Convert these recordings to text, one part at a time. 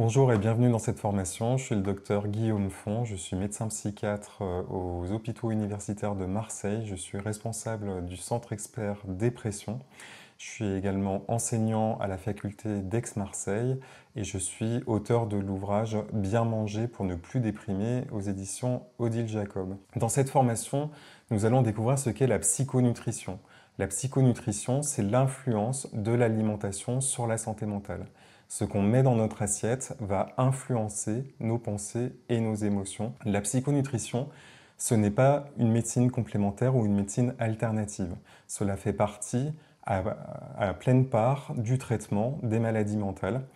Bonjour et bienvenue dans cette formation. Je suis le docteur Guillaume Font, je suis médecin psychiatre euh, aux hôpitaux universitaires de Marseille. Je suis responsable du centre expert dépression. Je suis également enseignant à la faculté d'Aix-Marseille et je suis auteur de l'ouvrage Bien manger pour ne plus déprimer aux éditions Odile Jacob. Dans cette formation, nous allons découvrir ce qu'est la psychonutrition. La psychonutrition, c'est l'influence de l'alimentation sur la santé mentale. Ce qu'on met dans notre assiette va influencer nos pensées et nos émotions. La psychonutrition, ce n'est pas une médecine complémentaire ou une médecine alternative. Cela fait partie à, pleine part du traitement des maladies mentales.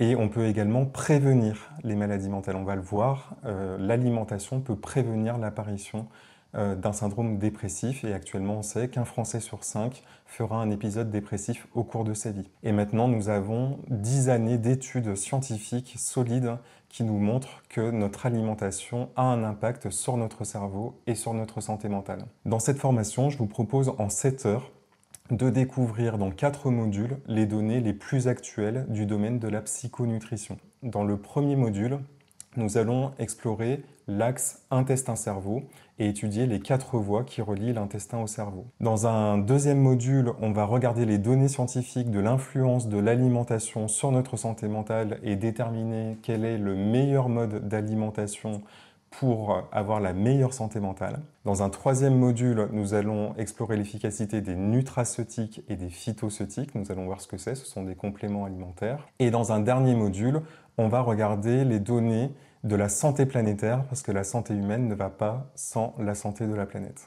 Et on peut également prévenir les maladies mentales. On va le voir, euh, l'alimentation peut prévenir l'apparition euh, d'un syndrome dépressif et actuellement on sait qu'un Français sur cinq fera un épisode dépressif au cours de sa vie. Et maintenant nous avons dix années d'études scientifiques solides qui nous montrent que notre alimentation a un impact sur notre cerveau et sur notre santé mentale. Dans cette formation, je vous propose en 7 heures de découvrir dans quatre modules les données les plus actuelles du domaine de la psychonutrition. Dans le premier module, nous allons explorer l'axe intestin-cerveau et étudier les quatre voies qui relient l'intestin au cerveau. Dans un deuxième module, on va regarder les données scientifiques de l'influence de l'alimentation sur notre santé mentale et déterminer quel est le meilleur mode d'alimentation pour avoir la meilleure santé mentale. Dans un troisième module, nous allons explorer l'efficacité des nutraceutiques et des phytoceutiques. Nous allons voir ce que c'est, ce sont des compléments alimentaires. Et dans un dernier module, on va regarder les données de la santé planétaire, parce que la santé humaine ne va pas sans la santé de la planète.